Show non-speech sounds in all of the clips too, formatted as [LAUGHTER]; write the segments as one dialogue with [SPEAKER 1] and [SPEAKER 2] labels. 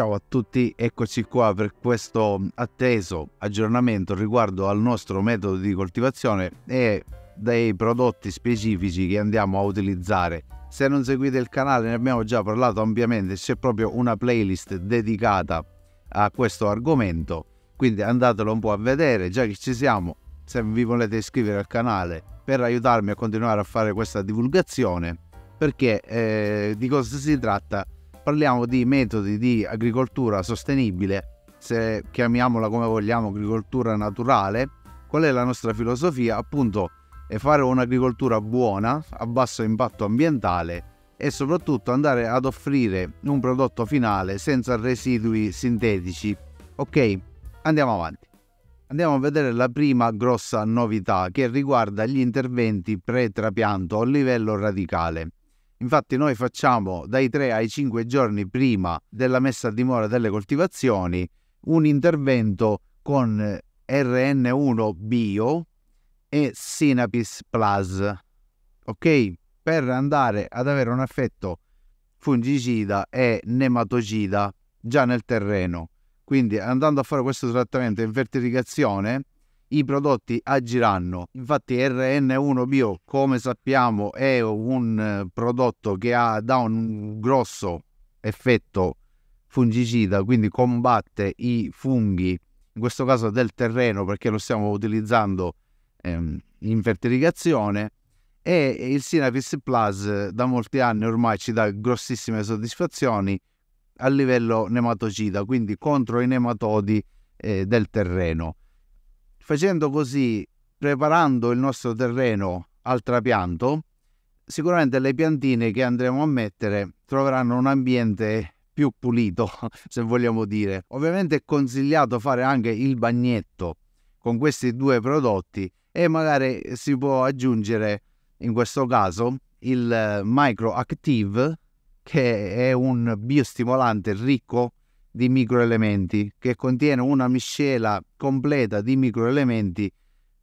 [SPEAKER 1] Ciao a tutti, eccoci qua per questo atteso aggiornamento riguardo al nostro metodo di coltivazione e dei prodotti specifici che andiamo a utilizzare. Se non seguite il canale ne abbiamo già parlato ampiamente, c'è proprio una playlist dedicata a questo argomento, quindi andatelo un po' a vedere, già che ci siamo, se vi volete iscrivere al canale per aiutarmi a continuare a fare questa divulgazione, perché eh, di cosa si tratta? parliamo di metodi di agricoltura sostenibile, se chiamiamola come vogliamo agricoltura naturale, qual è la nostra filosofia? Appunto è fare un'agricoltura buona, a basso impatto ambientale e soprattutto andare ad offrire un prodotto finale senza residui sintetici. Ok, andiamo avanti. Andiamo a vedere la prima grossa novità che riguarda gli interventi pre-trapianto a livello radicale. Infatti noi facciamo dai 3 ai 5 giorni prima della messa a dimora delle coltivazioni un intervento con eh, RN1 Bio e Synapis Plus, ok? Per andare ad avere un effetto fungicida e nematocida già nel terreno. Quindi andando a fare questo trattamento in fertilizzazione i prodotti agiranno. Infatti RN1 Bio, come sappiamo, è un eh, prodotto che ha, dà un grosso effetto fungicida, quindi combatte i funghi, in questo caso del terreno perché lo stiamo utilizzando ehm, in fertilizzazione. e il Synapis Plus eh, da molti anni ormai ci dà grossissime soddisfazioni a livello nematocida, quindi contro i nematodi eh, del terreno. Facendo così, preparando il nostro terreno al trapianto, sicuramente le piantine che andremo a mettere troveranno un ambiente più pulito, [LAUGHS] se vogliamo dire. Ovviamente è consigliato fare anche il bagnetto con questi due prodotti e magari si può aggiungere in questo caso il Micro Active che è un biostimolante ricco di microelementi, che contiene una miscela completa di microelementi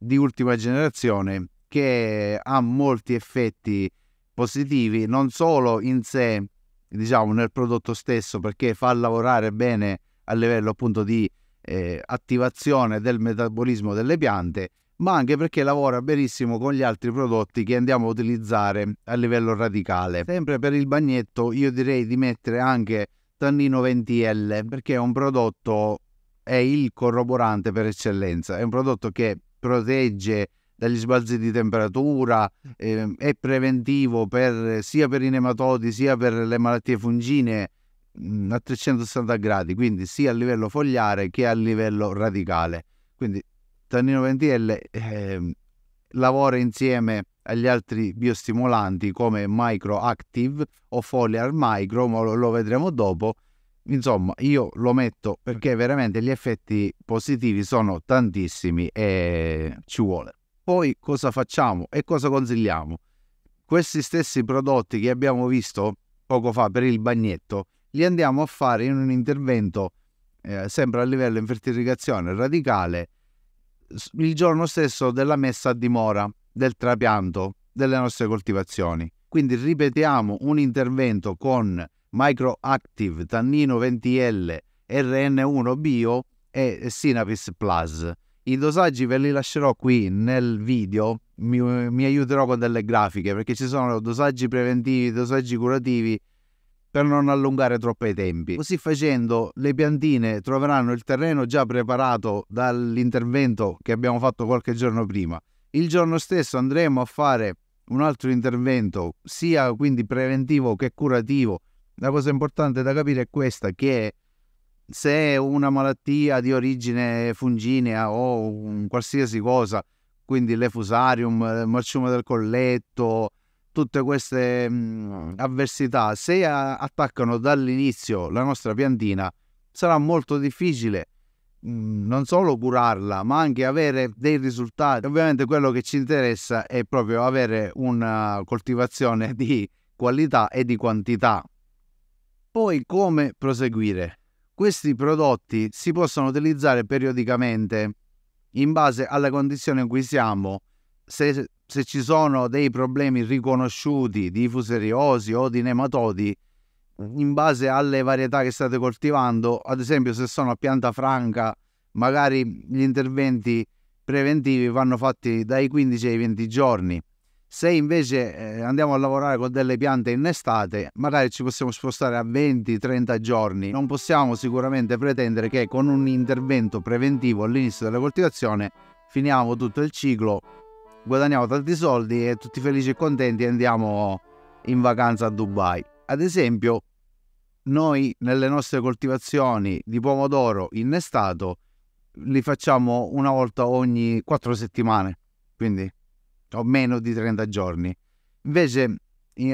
[SPEAKER 1] di ultima generazione che ha molti effetti positivi, non solo in sé, diciamo nel prodotto stesso, perché fa lavorare bene a livello appunto di eh, attivazione del metabolismo delle piante, ma anche perché lavora benissimo con gli altri prodotti che andiamo a utilizzare a livello radicale. Sempre per il bagnetto io direi di mettere anche Tannino 20L perché è un prodotto, è il corroborante per eccellenza, è un prodotto che protegge dagli sbalzi di temperatura, eh, è preventivo per, sia per i nematodi sia per le malattie fungine mh, mm, a 360 gradi, quindi sia a livello fogliare che a livello radicale. Quindi Tannino 20L eh, lavora insieme agli altri biostimolanti come Microactive o Foliar Micro, ma lo, lo vedremo dopo. Insomma, io lo metto perché veramente gli effetti positivi sono tantissimi e ci vuole. Poi cosa facciamo e cosa consigliamo? Questi stessi prodotti che abbiamo visto poco fa per il bagnetto, li andiamo a fare in un intervento eh, sempre a livello infertirrigazione radicale il giorno stesso della messa a dimora del trapianto delle nostre coltivazioni. Quindi ripetiamo un intervento con Microactive, Tannino 20L, RN1 Bio e Sinapis Plus. I dosaggi ve li lascerò qui nel video, mi, mi aiuterò con delle grafiche perché ci sono dosaggi preventivi, dosaggi curativi per non allungare troppo i tempi. Così facendo le piantine troveranno il terreno già preparato dall'intervento che abbiamo fatto qualche giorno prima il giorno stesso andremo a fare un altro intervento, sia quindi preventivo che curativo. La cosa importante da capire è questa, che se una malattia di origine funginea o un qualsiasi cosa, quindi l'efusarium, il marciume del colletto, tutte queste mh, mm, avversità, se attaccano dall'inizio la nostra piantina, sarà molto difficile Mhmm, non solo curarla, ma anche avere dei risultati. Ovviamente quello che ci interessa è proprio avere una coltivazione di qualità e di quantità. Poi come proseguire? Questi prodotti si possono utilizzare periodicamente in base alle condizioni in cui siamo. Se, se ci sono dei problemi riconosciuti di fuseriosi o di nematodi, in base alle varietà che state coltivando, ad esempio se sono a pianta franca, magari gli interventi preventivi vanno fatti dai 15 ai 20 giorni. Se invece eh, andiamo a lavorare con delle piante in estate, magari ci possiamo spostare a 20-30 giorni. Non possiamo sicuramente pretendere che con un intervento preventivo all'inizio della coltivazione finiamo tutto il ciclo, guadagniamo tanti soldi e tutti felici e contenti andiamo in vacanza a Dubai. Ad esempio, noi nelle nostre coltivazioni di pomodoro innestato li facciamo una volta ogni quattro settimane, quindi o meno di 30 giorni. Invece,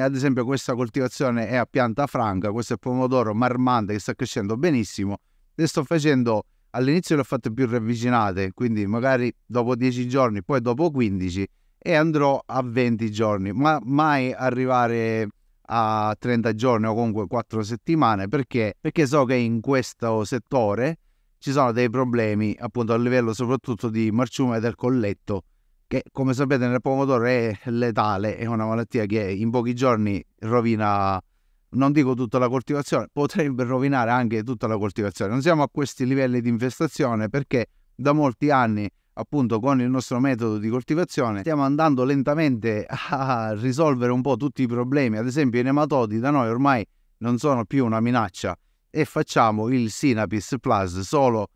[SPEAKER 1] ad esempio, questa coltivazione è a pianta franca, questo è pomodoro marmante che sta crescendo benissimo. Le sto facendo all'inizio le ho fatte più ravvicinate, quindi magari dopo 10 giorni, poi dopo 15 e andrò a 20 giorni, ma mai arrivare a 30 giorni o comunque 4 settimane perché? perché so che in questo settore ci sono dei problemi appunto a livello soprattutto di marciume del colletto che come sapete nel pomodoro è letale, è una malattia che in pochi giorni rovina, non dico tutta la coltivazione, potrebbe rovinare anche tutta la coltivazione. Non siamo a questi livelli di infestazione perché da molti anni appunto con il nostro metodo di coltivazione stiamo andando lentamente a risolvere un po' tutti i problemi, ad esempio i nematodi da noi ormai non sono più una minaccia e facciamo il Sinapis Plus solo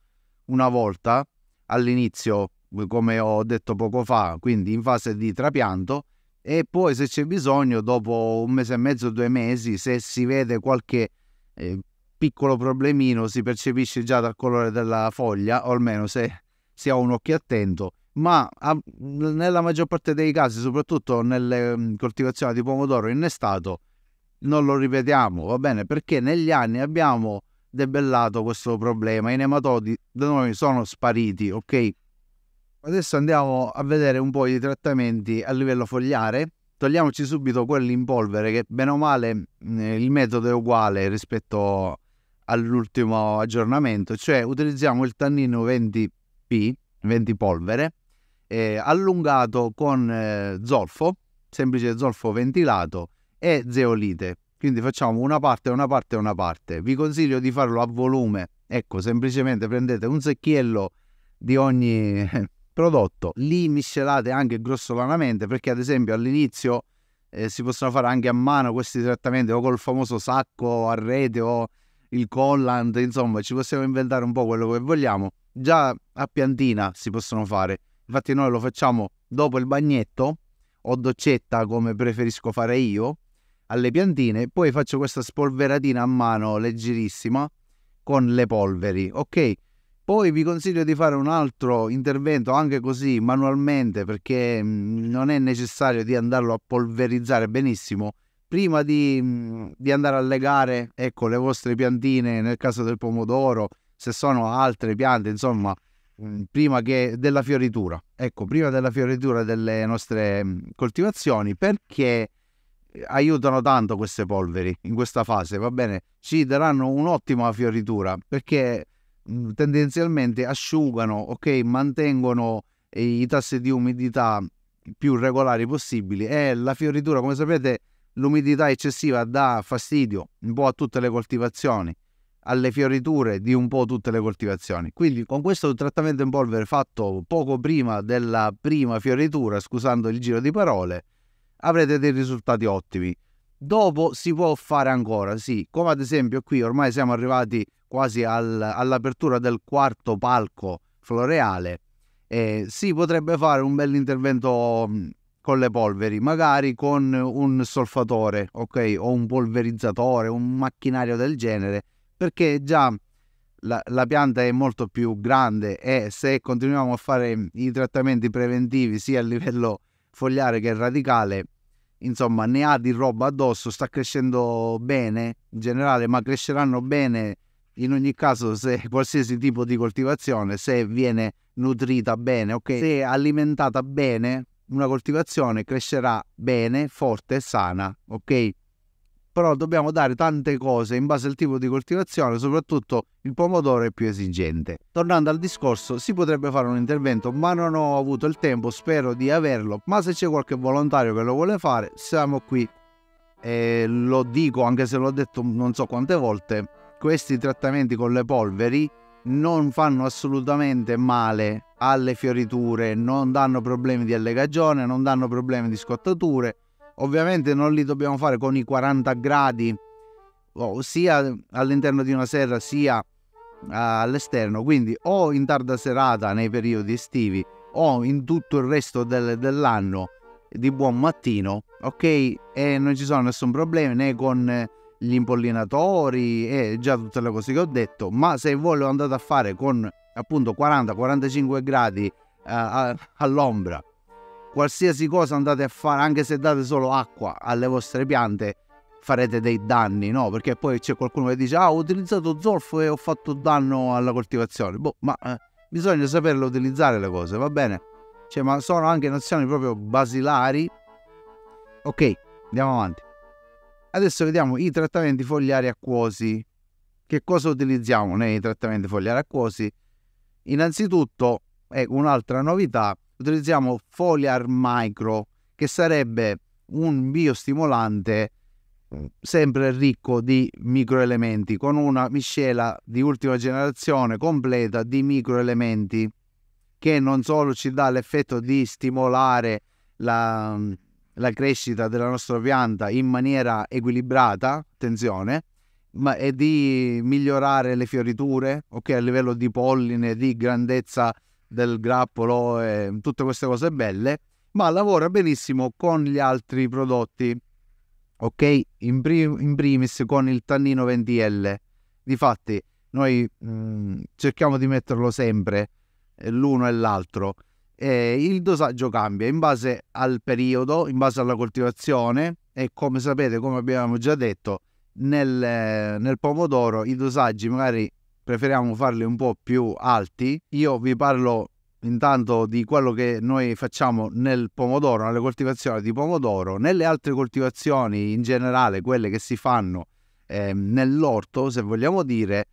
[SPEAKER 1] una volta all'inizio, come ho detto poco fa, quindi in fase di trapianto e poi se c'è bisogno dopo un mese e mezzo, due mesi, se si vede qualche eh, piccolo problemino si percepisce già dal colore della foglia, o almeno se si ha un occhio attento, ma a, nella maggior parte dei casi, soprattutto nelle mm, coltivazioni di pomodoro innestato, non lo ripetiamo, va bene? Perché negli anni abbiamo debellato questo problema, i nematodi da noi sono spariti, ok? Adesso andiamo a vedere un po' i trattamenti a livello fogliare. Togliamoci subito quelli in polvere, che bene o male mm, il metodo è uguale rispetto all'ultimo aggiornamento, cioè utilizziamo il tannino 20 P, polvere, eh, allungato con eh, zolfo, semplice zolfo ventilato e zeolite. Quindi facciamo una parte, una parte, una parte. Vi consiglio di farlo a volume. Ecco, semplicemente prendete un secchiello di ogni [LAUGHS] prodotto, li miscelate anche grossolanamente perché ad esempio all'inizio eh, si possono fare anche a mano questi trattamenti o col famoso sacco a rete o il collant, insomma ci possiamo inventare un po' quello che vogliamo. Già a piantina si possono fare, infatti noi lo facciamo dopo il bagnetto o doccetta come preferisco fare io alle piantine, poi faccio questa spolveratina a mano leggerissima con le polveri, ok? Poi vi consiglio di fare un altro intervento anche così manualmente perché mm, non è necessario di andarlo a polverizzare benissimo prima di, mhmm, di, andare a legare ecco, le vostre piantine, nel caso del pomodoro, se sono altre piante, insomma, mhmm, prima che della fioritura, ecco, prima della fioritura delle nostre mhmm, coltivazioni, perché eh, aiutano tanto queste polveri in questa fase, va bene? Ci daranno un'ottima fioritura perché tendenzialmente asciugano, ok, mantengono eh, i tassi di umidità più regolari possibili e la fioritura, come sapete, L'umidità eccessiva dà fastidio un po' a tutte le coltivazioni, alle fioriture di un po' tutte le coltivazioni. Quindi con questo trattamento in polvere fatto poco prima della prima fioritura, scusando il giro di parole, avrete dei risultati ottimi. Dopo si può fare ancora, sì, come ad esempio qui ormai siamo arrivati quasi al, all'apertura del quarto palco floreale, eh, si potrebbe fare un bel intervento con le polveri, magari con un solfatore, ok, o un polverizzatore, un macchinario del genere, perché già la, la, pianta è molto più grande e se continuiamo a fare i trattamenti preventivi sia a livello fogliare che radicale, insomma ne ha di roba addosso, sta crescendo bene in generale, ma cresceranno bene in ogni caso se qualsiasi tipo di coltivazione, se viene nutrita bene, ok, se alimentata bene, una coltivazione crescerà bene, forte e sana, ok? Però dobbiamo dare tante cose in base al tipo di coltivazione, soprattutto il pomodoro è più esigente. Tornando al discorso, si potrebbe fare un intervento, ma non ho avuto il tempo, spero di averlo, ma se c'è qualche volontario che lo vuole fare, siamo qui. E lo dico anche se l'ho detto non so quante volte, questi trattamenti con le polveri non fanno assolutamente male alle fioriture, non danno problemi di allegagione, non danno problemi di scottature. Ovviamente non li dobbiamo fare con i 40 gradi sia all'interno di una serra sia all'esterno, quindi o in tarda serata nei periodi estivi o in tutto il resto del, dell'anno di buon mattino, ok? E non ci sono nessun problema né con gli impollinatori e già tutte le cose che ho detto, ma se voi lo andate a fare con appunto 40-45 gradi eh, all'ombra, qualsiasi cosa andate a fare, anche se date solo acqua alle vostre piante, farete dei danni, no? Perché poi c'è qualcuno che dice ah ho utilizzato zolfo e ho fatto danno alla coltivazione, boh, ma eh, bisogna saperle utilizzare le cose, va bene? Cioè, ma sono anche nozioni proprio basilari. Ok, andiamo avanti. Adesso vediamo i trattamenti fogliari acquosi. Che cosa utilizziamo nei trattamenti fogliari acquosi? Innanzitutto, è un'altra novità, utilizziamo Foliar Micro, che sarebbe un biostimolante mm, sempre ricco di microelementi, con una miscela di ultima generazione completa di microelementi, che non solo ci dà l'effetto di stimolare la, mm, la crescita della nostra pianta in maniera equilibrata, attenzione, ma è di migliorare le fioriture, ok, a livello di polline, di grandezza del grappolo e tutte queste cose belle, ma lavora benissimo con gli altri prodotti, ok, in, prim- in primis con il tannino 20L. Difatti, noi mh, mm, cerchiamo di metterlo sempre eh, l'uno e l'altro eh, il dosaggio cambia in base al periodo, in base alla coltivazione e come sapete, come abbiamo già detto, nel, eh, nel pomodoro i dosaggi magari preferiamo farli un po' più alti. Io vi parlo intanto di quello che noi facciamo nel pomodoro, nelle coltivazioni di pomodoro, nelle altre coltivazioni in generale, quelle che si fanno eh, nell'orto, se vogliamo dire,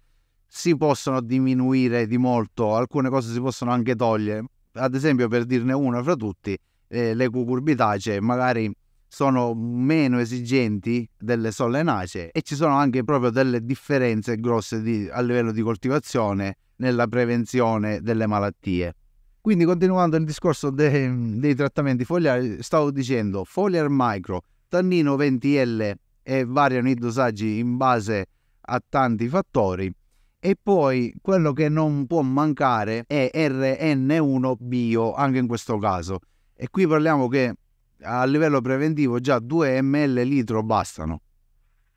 [SPEAKER 1] si possono diminuire di molto, alcune cose si possono anche togliere, ad esempio per dirne uno fra tutti, eh, le cucurbitacee magari sono meno esigenti delle sollenacee e ci sono anche proprio delle differenze grosse di, a livello di coltivazione nella prevenzione delle malattie. Quindi continuando il discorso dei, dei trattamenti fogliari, stavo dicendo foliar micro, tannino 20L e variano i dosaggi in base a tanti fattori. E poi quello che non può mancare è RN1 bio, anche in questo caso. E qui parliamo che a livello preventivo già 2 ml litro bastano,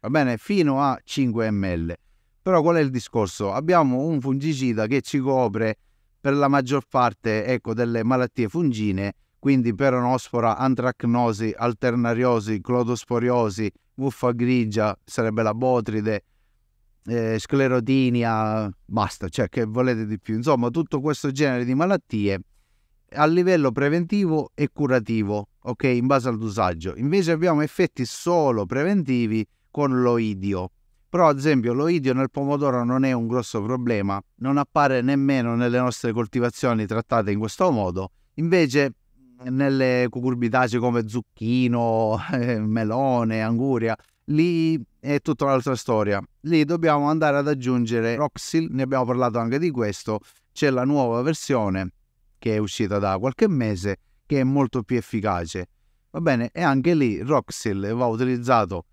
[SPEAKER 1] va bene? Fino a 5 ml. Però qual è il discorso? Abbiamo un fungicida che ci copre per la maggior parte ecco, delle malattie fungine, quindi peronospora, antracnosi, alternariosi, clodosporiosi, muffa grigia, sarebbe la botride, eh, sclerotinia, basta, cioè che volete di più. Insomma, tutto questo genere di malattie a livello preventivo e curativo, ok, in base al dosaggio. Invece abbiamo effetti solo preventivi con l'oidio. Però ad esempio l'oidio nel pomodoro non è un grosso problema, non appare nemmeno nelle nostre coltivazioni trattate in questo modo. Invece nelle cucurbitacee come zucchino, [LAUGHS] melone, anguria, lì è tutta un'altra storia. Lì dobbiamo andare ad aggiungere Roxil, ne abbiamo parlato anche di questo, c'è la nuova versione che è uscita da qualche mese che è molto più efficace. Va bene, e anche lì Roxil va utilizzato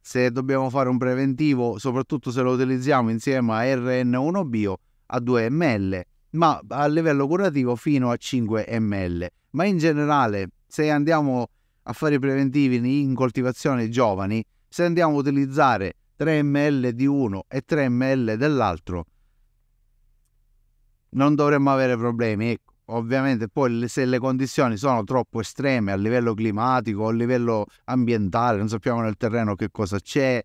[SPEAKER 1] se dobbiamo fare un preventivo, soprattutto se lo utilizziamo insieme a RN1 bio a 2 ml, ma a livello curativo fino a 5 ml. Ma in generale, se andiamo a fare i preventivi in coltivazioni giovani, se andiamo a utilizzare 3 ml di uno e 3 ml dell'altro, non dovremmo avere problemi. Ecco, ovviamente poi se le condizioni sono troppo estreme a livello climatico, a livello ambientale, non sappiamo nel terreno che cosa c'è,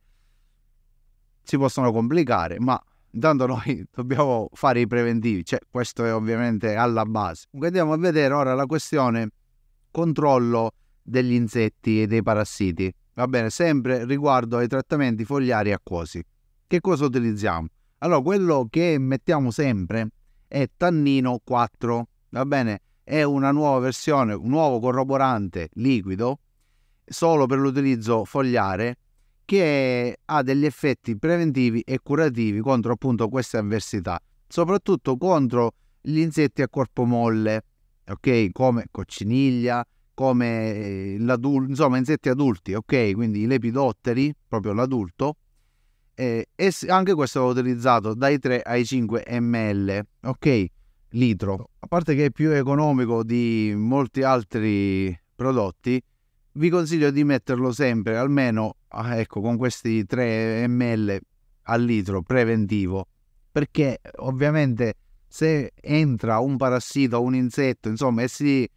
[SPEAKER 1] si possono complicare, ma intanto noi [LAUGHS] dobbiamo fare i preventivi, cioè questo è ovviamente alla base. Andiamo a vedere ora la questione controllo degli insetti e dei parassiti. Va bene, sempre riguardo ai trattamenti fogliari acquosi. Che cosa utilizziamo? Allora, quello che mettiamo sempre è Tannino 4, va bene? È una nuova versione, un nuovo corroborante liquido solo per l'utilizzo fogliare che ha degli effetti preventivi e curativi contro appunto queste avversità, soprattutto contro gli insetti a corpo molle, ok, come cocciniglia, come l'adulto, insomma insetti adulti, ok? Quindi i lepidotteri, proprio l'adulto, eh, e anche questo l'ho utilizzato dai 3 ai 5 ml, ok? Litro. A parte che è più economico di molti altri prodotti, vi consiglio di metterlo sempre, almeno ah, ecco, con questi 3 ml al litro preventivo, perché ovviamente se entra un parassita o un insetto, insomma, e si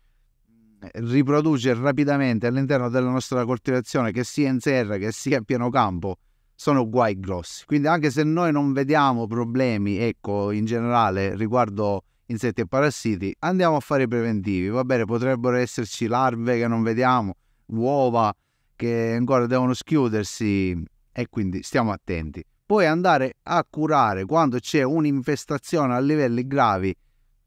[SPEAKER 1] riproduce rapidamente all'interno della nostra coltivazione, che sia in serra che sia in pieno campo, sono guai grossi. Quindi anche se noi non vediamo problemi, ecco, in generale riguardo insetti e parassiti, andiamo a fare i preventivi. Va bene, potrebbero esserci larve che non vediamo, uova che ancora devono schiudersi e quindi stiamo attenti. Poi andare a curare quando c'è un'infestazione a livelli gravi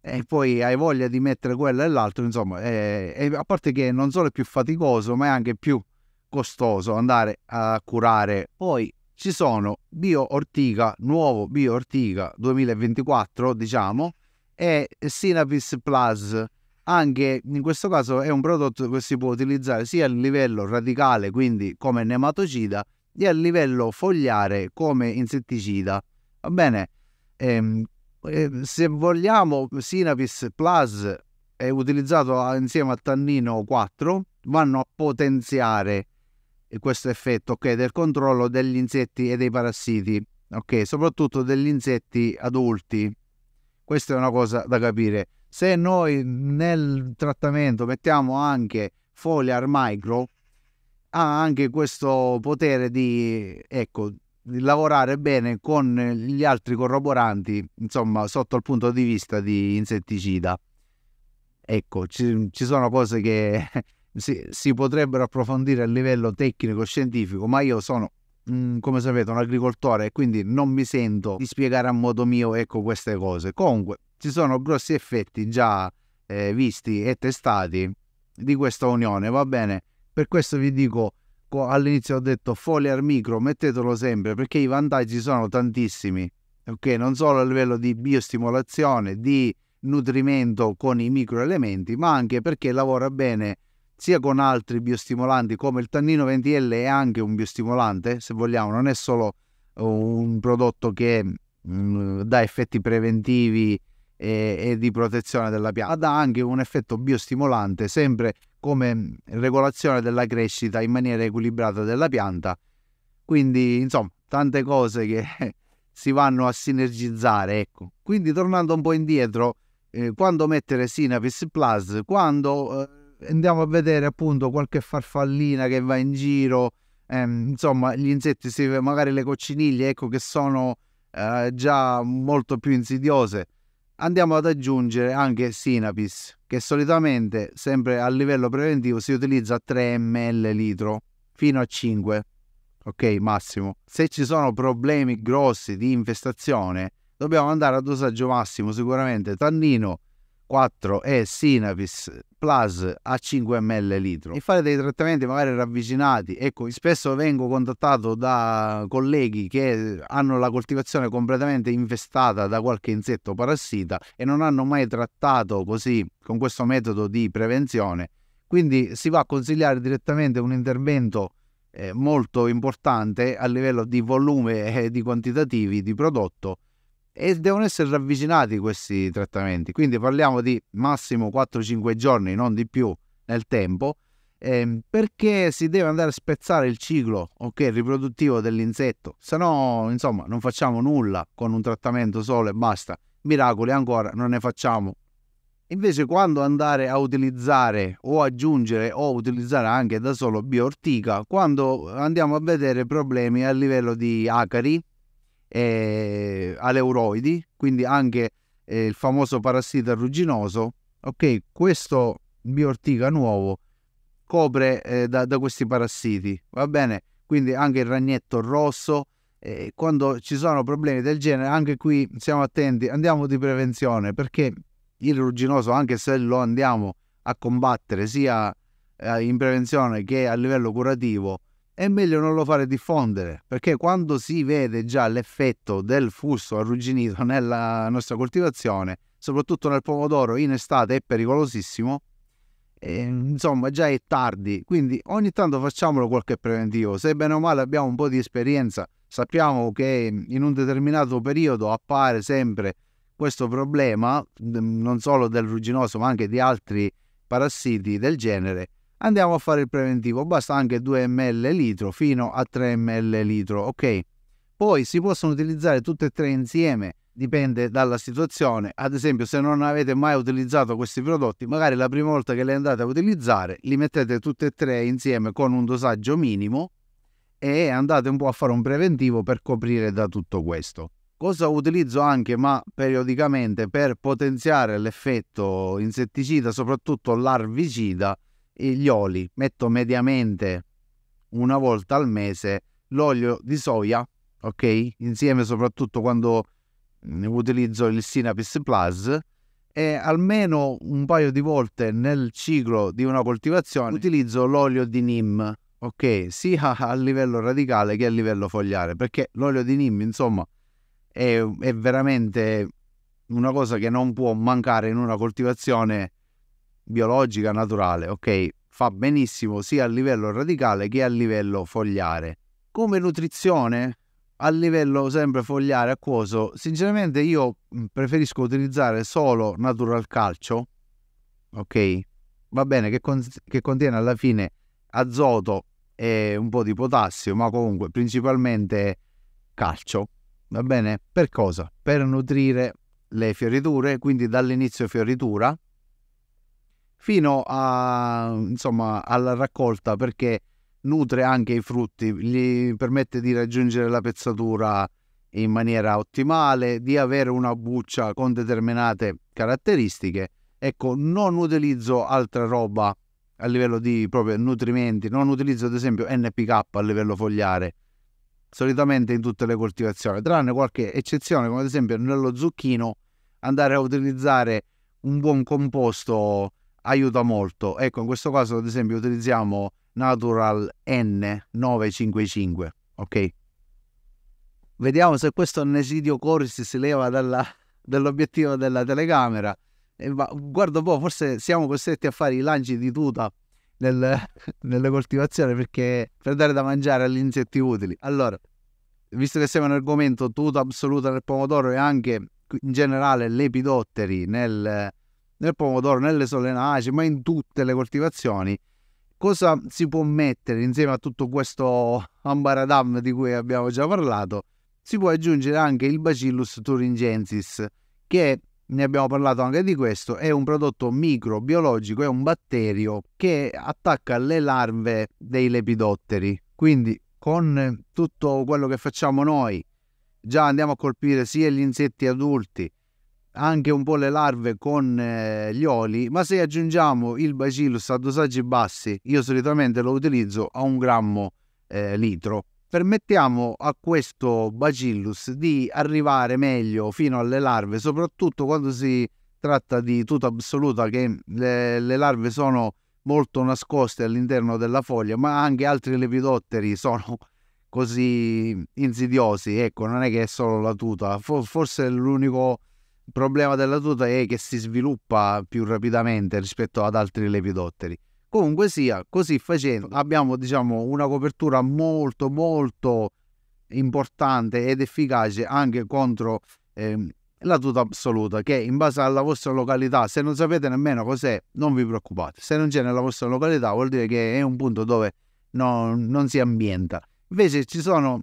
[SPEAKER 1] e poi hai voglia di mettere quello e l'altro, insomma, è, eh, è, eh, a parte che non solo è più faticoso, ma è anche più costoso andare a curare. Poi ci sono Bio Ortiga, nuovo Bio Ortiga 2024, diciamo, e Synapis Plus. Anche in questo caso è un prodotto che si può utilizzare sia a livello radicale, quindi come nematocida, sia a livello fogliare come insetticida. Va bene? Ehm, Ehm, se vogliamo, Sinapis Plus è utilizzato ah, insieme a Tannino 4, vanno a potenziare questo effetto okay, del controllo degli insetti e dei parassiti, okay, soprattutto degli insetti adulti. Questa è una cosa da capire. Se noi nel trattamento mettiamo anche foliar micro, ha anche questo potere di ecco, lavorare bene con gli altri corroboranti, insomma, sotto il punto di vista di insetticida. Ecco, ci, ci sono cose che [LAUGHS] si, si, potrebbero approfondire a livello tecnico-scientifico, ma io sono, mm, come sapete, un agricoltore e quindi non mi sento di spiegare a modo mio ecco, queste cose. Comunque, ci sono grossi effetti già eh, visti e testati di questa unione, va bene? Per questo vi dico all'inizio ho detto foliar micro, mettetelo sempre perché i vantaggi sono tantissimi, ok? Non solo a livello di biostimolazione, di nutrimento con i microelementi, ma anche perché lavora bene sia con altri biostimolanti come il tannino 20L è anche un biostimolante, se vogliamo, non è solo un prodotto che mm, dà effetti preventivi e, e di protezione della pianta, ha anche un effetto biostimolante sempre come regolazione della crescita in maniera equilibrata della pianta. Quindi, insomma, tante cose che [LAUGHS] si vanno a sinergizzare, ecco. Quindi, tornando un po' indietro, eh, quando mettere Synapis Plus, quando eh, andiamo a vedere appunto qualche farfallina che va in giro, ehm, insomma, gli insetti, magari le cocciniglie, ecco, che sono eh, già molto più insidiose, andiamo ad aggiungere anche Synapis che solitamente, sempre a livello preventivo, si utilizza 3 ml litro fino a 5, ok massimo. Se ci sono problemi grossi di infestazione, dobbiamo andare a dosaggio massimo sicuramente tannino 4 è Sinavis Plus a 5 ml litro e fare dei trattamenti magari ravvicinati ecco spesso vengo contattato da colleghi che hanno la coltivazione completamente infestata da qualche insetto parassita e non hanno mai trattato così con questo metodo di prevenzione quindi si va a consigliare direttamente un intervento eh, molto importante a livello di volume e di quantitativi di prodotto e devono essere ravvicinati questi trattamenti. Quindi parliamo di massimo 4-5 giorni, non di più nel tempo, ehm, perché si deve andare a spezzare il ciclo okay, riproduttivo dell'insetto, se no insomma non facciamo nulla con un trattamento solo e basta. Miracoli ancora non ne facciamo. Invece quando andare a utilizzare o aggiungere o utilizzare anche da solo bioortica, quando andiamo a vedere problemi a livello di acari, eh, aleuroidi, quindi anche eh, il famoso parassita rugginoso. Ok, questo biortica nuovo copre eh, da, da, questi parassiti, va bene? Quindi anche il ragnetto rosso. Eh, quando ci sono problemi del genere, anche qui siamo attenti, andiamo di prevenzione perché il rugginoso, anche se lo andiamo a combattere sia eh, in prevenzione che a livello curativo, è meglio non lo fare diffondere, perché quando si vede già l'effetto del fusto arrugginito nella nostra coltivazione, soprattutto nel pomodoro in estate è pericolosissimo, e, insomma già è tardi, quindi ogni tanto facciamolo qualche preventivo, se bene o male abbiamo un po' di esperienza, sappiamo che in un determinato periodo appare sempre questo problema, non solo del rugginoso ma anche di altri parassiti del genere, andiamo a fare il preventivo, basta anche 2 ml litro fino a 3 ml litro, ok? Poi si possono utilizzare tutte e tre insieme, dipende dalla situazione. Ad esempio, se non avete mai utilizzato questi prodotti, magari la prima volta che li andate a utilizzare, li mettete tutti e tre insieme con un dosaggio minimo e andate un po' a fare un preventivo per coprire da tutto questo. Cosa utilizzo anche, ma periodicamente, per potenziare l'effetto insetticida, soprattutto larvicida, gli oli, metto mediamente una volta al mese l'olio di soia, ok? Insieme soprattutto quando mm, utilizzo il Sinapis Plus e almeno un paio di volte nel ciclo di una coltivazione utilizzo l'olio di NIM, ok? Sia a livello radicale che a livello fogliare, perché l'olio di NIM, insomma, è, è veramente una cosa che non può mancare in una coltivazione biologica naturale, ok? Fa benissimo sia a livello radicale che a livello fogliare. Come nutrizione, a livello sempre fogliare acquoso, sinceramente io mm, preferisco utilizzare solo natural calcio, ok? Va bene, che, con- che contiene alla fine azoto e un po' di potassio, ma comunque principalmente calcio, va bene? Per cosa? Per nutrire le fioriture, quindi dall'inizio fioritura fino a, insomma, alla raccolta perché nutre anche i frutti, gli permette di raggiungere la pezzatura in maniera ottimale, di avere una buccia con determinate caratteristiche. Ecco, non utilizzo altra roba a livello di proprio nutrimenti, non utilizzo ad esempio NPK a livello fogliare, solitamente in tutte le coltivazioni, tranne qualche eccezione, come ad esempio nello zucchino, andare a utilizzare un buon composto aiuta molto. Ecco, in questo caso ad esempio utilizziamo Natural N955, ok? Vediamo se questo Nesidio Coris si leva dalla, dall'obiettivo della telecamera. E va, guarda un po', forse siamo costretti a fare i lanci di tuta nel, nelle coltivazioni perché per dare da mangiare agli insetti utili. Allora, visto che siamo in argomento tuta assoluta nel pomodoro e anche in generale lepidotteri nel, nel pomodoro, nelle solenacee, ma in tutte le coltivazioni. Cosa si può mettere insieme a tutto questo ambaradam di cui abbiamo già parlato? Si può aggiungere anche il Bacillus thuringiensis, che ne abbiamo parlato anche di questo, è un prodotto microbiologico, è un batterio che attacca le larve dei lepidotteri. Quindi con tutto quello che facciamo noi, già andiamo a colpire sia gli insetti adulti anche un po' le larve con eh, gli oli, ma se aggiungiamo il bacillus a dosaggi bassi, io solitamente lo utilizzo a un grammo eh, litro, permettiamo a questo bacillus di arrivare meglio fino alle larve, soprattutto quando si tratta di tuta assoluta, che le, le larve sono molto nascoste all'interno della foglia, ma anche altri lepidotteri sono così insidiosi, ecco, non è che è solo la tuta, forse l'unico problema della tuta è che si sviluppa più rapidamente rispetto ad altri lepidotteri. Comunque sia, così facendo abbiamo diciamo, una copertura molto molto importante ed efficace anche contro eh, la tuta assoluta che in base alla vostra località, se non sapete nemmeno cos'è, non vi preoccupate. Se non c'è nella vostra località vuol dire che è un punto dove non, non si ambienta. Invece ci sono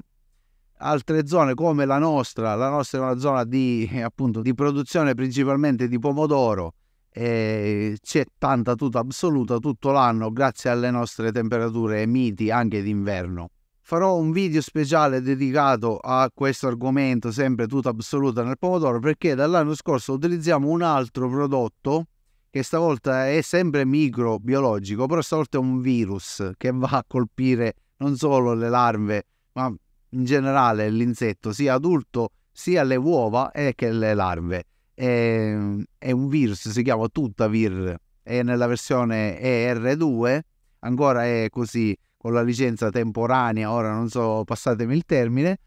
[SPEAKER 1] altre zone come la nostra, la nostra è una zona di, eh, appunto, di produzione principalmente di pomodoro, e c'è tanta tuta assoluta tutto l'anno grazie alle nostre temperature miti anche d'inverno. Farò un video speciale dedicato a questo argomento, sempre tuta assoluta nel pomodoro, perché dall'anno scorso utilizziamo un altro prodotto che stavolta è sempre microbiologico, però stavolta è un virus che va a colpire non solo le larve, ma in generale l'insetto, sia adulto sia le uova e eh, che le larve. È, è un virus, si chiama Tuttavir, è nella versione ER2 ancora è così con la licenza temporanea, ora non so, passatemi il termine,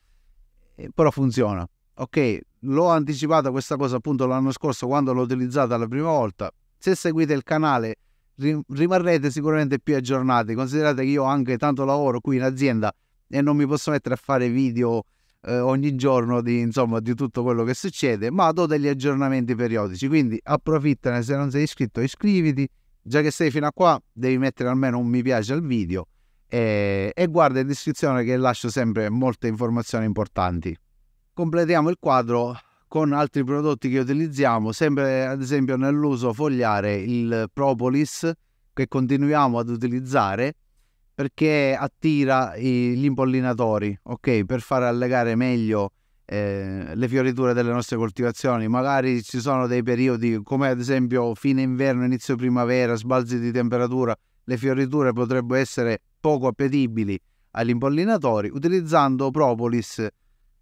[SPEAKER 1] eh, però funziona. Ok, l'ho anticipata questa cosa appunto l'anno scorso quando l'ho utilizzata la prima volta. Se seguite il canale rimarrete sicuramente più aggiornati. Considerate che io anche tanto lavoro qui in azienda e non mi posso mettere a fare video eh, ogni giorno di, insomma, di tutto quello che succede, ma do degli aggiornamenti periodici, quindi approfittane se non sei iscritto, iscriviti, già che sei fino a qua devi mettere almeno un mi piace al video e, e guarda in descrizione che lascio sempre molte informazioni importanti. Completiamo il quadro con altri prodotti che utilizziamo, sempre ad esempio nell'uso fogliare il propolis che continuiamo ad utilizzare perché attira i, gli impollinatori, ok? Per far allegare meglio eh, le fioriture delle nostre coltivazioni. Magari ci sono dei periodi come ad esempio fine inverno, inizio primavera, sbalzi di temperatura, le fioriture potrebbero essere poco appetibili agli impollinatori. Utilizzando propolis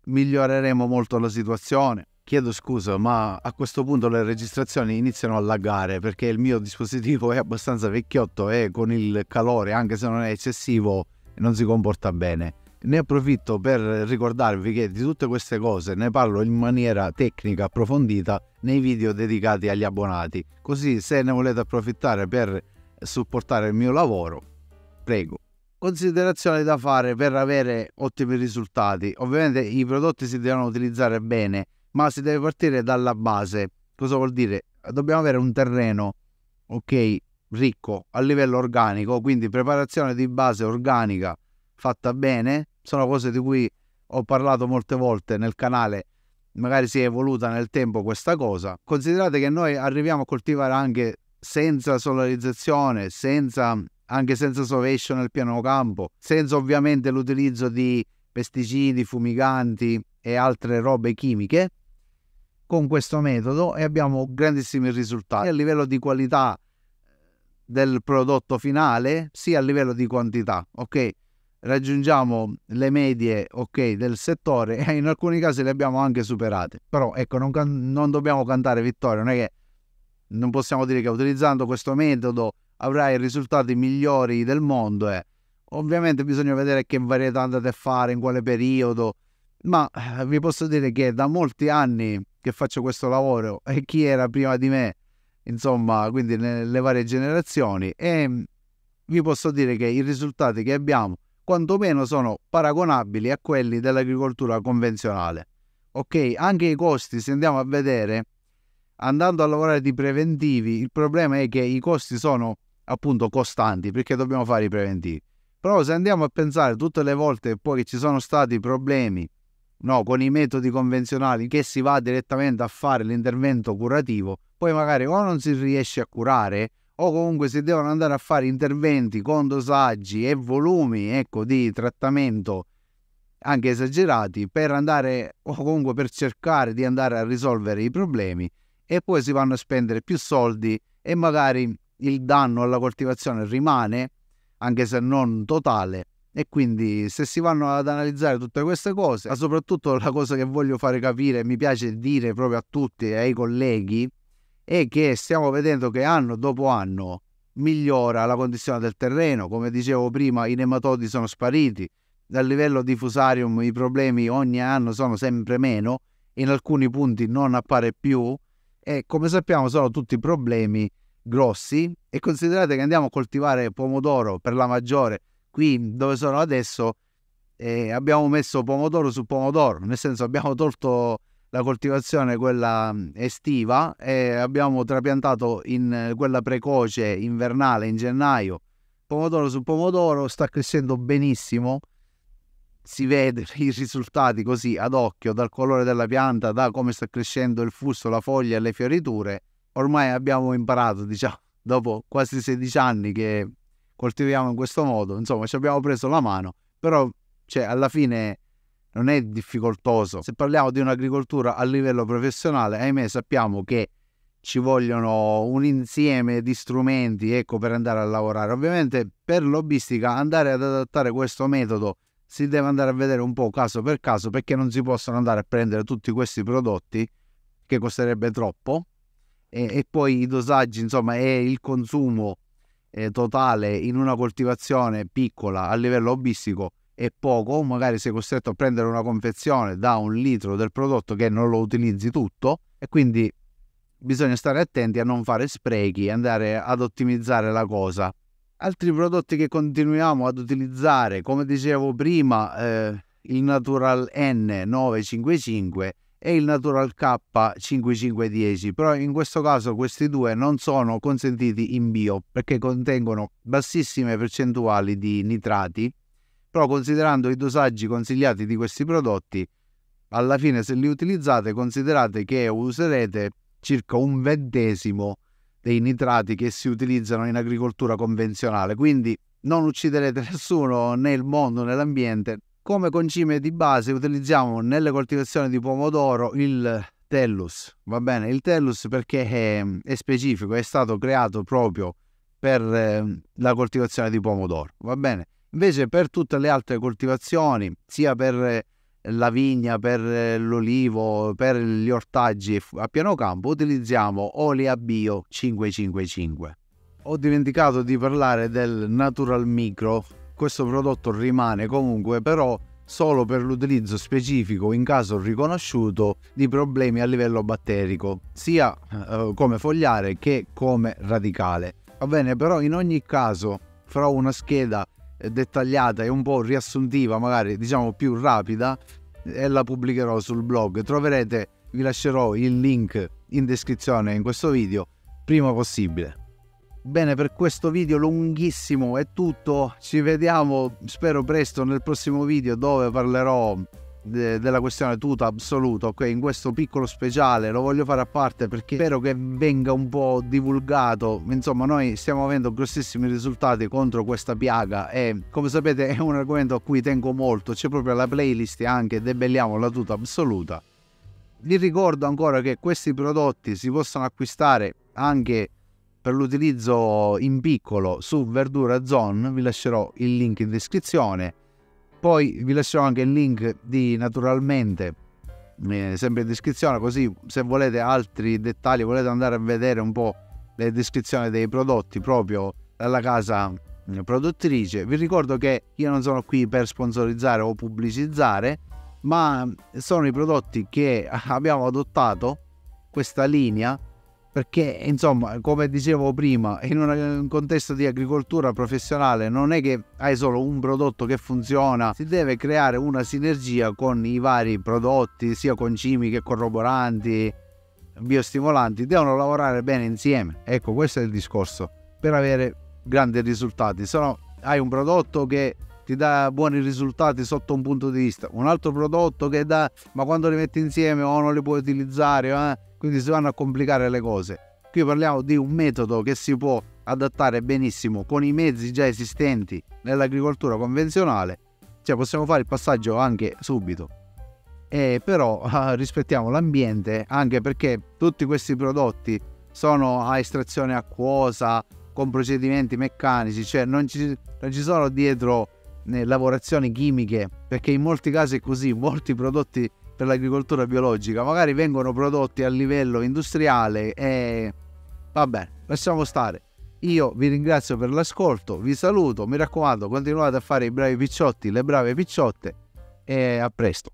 [SPEAKER 1] miglioreremo molto la situazione. Chiedo scusa, ma a questo punto le registrazioni iniziano a laggare perché il mio dispositivo è abbastanza vecchiotto e con il calore, anche se non è eccessivo, non si comporta bene. Ne approfitto per ricordarvi che di tutte queste cose ne parlo in maniera tecnica approfondita nei video dedicati agli abbonati, così se ne volete approfittare per supportare il mio lavoro, prego considerazioni da fare per avere ottimi risultati. Ovviamente i prodotti si devono utilizzare bene ma si deve partire dalla base. Cosa vuol dire? Dobbiamo avere un terreno, ok, ricco a livello organico, quindi preparazione di base organica fatta bene, sono cose di cui ho parlato molte volte nel canale, magari si è evoluta nel tempo questa cosa. Considerate che noi arriviamo a coltivare anche senza solarizzazione, senza, anche senza sovescio nel piano campo, senza ovviamente l'utilizzo di pesticidi, fumiganti e altre robe chimiche, con questo metodo e abbiamo grandissimi risultati a livello di qualità eh, del prodotto finale sia a livello di quantità ok raggiungiamo le medie ok del settore [LAUGHS] e in alcuni casi le abbiamo anche superate però ecco non, can- non dobbiamo cantare vittoria non è che non possiamo dire che utilizzando questo metodo avrai i risultati migliori del mondo eh. ovviamente bisogna vedere che varietà andate a fare in quale periodo ma eh, vi posso dire che da molti anni che faccio questo lavoro e chi era prima di me, insomma, quindi nelle varie generazioni e mm, vi posso dire che i risultati che abbiamo quantomeno sono paragonabili a quelli dell'agricoltura convenzionale. Ok, anche i costi, se andiamo a vedere, andando a lavorare di preventivi, il problema è che i costi sono appunto costanti perché dobbiamo fare i preventivi. Però se andiamo a pensare tutte le volte poi che ci sono stati problemi no, con i metodi convenzionali che si va direttamente a fare l'intervento curativo, poi magari o non si riesce a curare o comunque si devono andare a fare interventi con dosaggi e volumi ecco, di trattamento anche esagerati per andare o comunque per cercare di andare a risolvere i problemi e poi si vanno a spendere più soldi e magari il danno alla coltivazione rimane anche se non totale e quindi se si vanno ad analizzare tutte queste cose, ma soprattutto la cosa che voglio fare capire, mi piace dire proprio a tutti e ai colleghi, è che stiamo vedendo che anno dopo anno migliora la condizione del terreno, come dicevo prima i nematodi sono spariti, dal livello di fusarium i problemi ogni anno sono sempre meno, in alcuni punti non appare più e come sappiamo sono tutti problemi grossi e considerate che andiamo a coltivare pomodoro per la maggiore qui dove sono adesso eh, abbiamo messo pomodoro su pomodoro, nel senso abbiamo tolto la coltivazione quella mm, estiva e abbiamo trapiantato in eh, quella precoce invernale in gennaio pomodoro su pomodoro sta crescendo benissimo si vede [LAUGHS] i risultati così ad occhio dal colore della pianta da come sta crescendo il fusto la foglia e le fioriture ormai abbiamo imparato diciamo [LAUGHS] dopo quasi 16 anni che coltiviamo in questo modo. Insomma, ci abbiamo preso la mano, però cioè, alla fine non è difficoltoso. Se parliamo di un'agricoltura a livello professionale, ahimè sappiamo che ci vogliono un insieme di strumenti ecco, per andare a lavorare. Ovviamente per lobbistica andare ad adattare questo metodo si deve andare a vedere un po' caso per caso perché non si possono andare a prendere tutti questi prodotti che costerebbe troppo e, e poi i dosaggi insomma e il consumo eh, totale in una coltivazione piccola a livello hobbistico è poco, magari sei costretto a prendere una confezione da un litro del prodotto che non lo utilizzi tutto e quindi bisogna stare attenti a non fare sprechi, andare ad ottimizzare la cosa. Altri prodotti che continuiamo ad utilizzare, come dicevo prima, eh, il Natural N955 e il Natural K5510, però in questo caso questi due non sono consentiti in bio perché contengono bassissime percentuali di nitrati, però considerando i dosaggi consigliati di questi prodotti, alla fine se li utilizzate considerate che userete circa un ventesimo dei nitrati che si utilizzano in agricoltura convenzionale, quindi non ucciderete [LAUGHS] nessuno né il mondo né l'ambiente, come concime di base utilizziamo nelle coltivazioni di pomodoro il Tellus, va bene? Il Tellus perché è, è specifico, è stato creato proprio per eh, la coltivazione di pomodoro, va bene? Invece per tutte le altre coltivazioni, sia per la vigna, per l'olivo, per gli ortaggi a piano campo, utilizziamo olea bio 555. Ho dimenticato di parlare del Natural Micro questo prodotto rimane comunque però solo per l'utilizzo specifico in caso riconosciuto di problemi a livello batterico, sia eh, come fogliare che come radicale. Va bene, però in ogni caso farò una scheda eh, dettagliata e un po' riassuntiva, magari diciamo più rapida, e eh, la pubblicherò sul blog. Troverete, vi lascerò il link in descrizione in questo video prima possibile. Bene, per questo video lunghissimo è tutto. Ci vediamo, spero presto, nel prossimo video dove parlerò de della questione tuta assoluto. Ok, in questo piccolo speciale lo voglio fare a parte perché spero che venga un po' divulgato. Insomma, noi stiamo avendo grossissimi risultati contro questa piaga e come sapete è un argomento a cui tengo molto. C'è proprio la playlist anche Debelliamo la tuta assoluta. Vi ricordo ancora che questi prodotti si possono acquistare anche per l'utilizzo in piccolo su Verdura Zone vi lascerò il link in descrizione poi vi lascerò anche il link di naturalmente eh, sempre in descrizione così se volete altri dettagli volete andare a vedere un po' le descrizioni dei prodotti proprio dalla casa eh, produttrice vi ricordo che io non sono qui per sponsorizzare o pubblicizzare ma sono i prodotti che [LAUGHS] abbiamo adottato questa linea perché insomma come dicevo prima in un contesto di agricoltura professionale non è che hai solo un prodotto che funziona si deve creare una sinergia con i vari prodotti sia concimi che corroboranti biostimolanti devono lavorare bene insieme ecco questo è il discorso per avere grandi risultati se no hai un prodotto che ti dà buoni risultati sotto un punto di vista un altro prodotto che dà ma quando li metti insieme o oh, non li puoi utilizzare eh, quindi si vanno a complicare le cose. Qui parliamo di un metodo che si può adattare benissimo con i mezzi già esistenti nell'agricoltura convenzionale, cioè possiamo fare il passaggio anche subito. E però [LAUGHS] ah, rispettiamo l'ambiente anche perché tutti questi prodotti sono a estrazione acquosa, con procedimenti meccanici, cioè non ci, non ci sono dietro eh, lavorazioni chimiche, perché in molti casi è così, molti prodotti per l'agricoltura biologica, magari vengono prodotti a livello industriale e vabbè, lasciamo stare. Io vi ringrazio per l'ascolto, vi saluto, mi raccomando continuate a fare i bravi picciotti, le brave picciotte e a presto.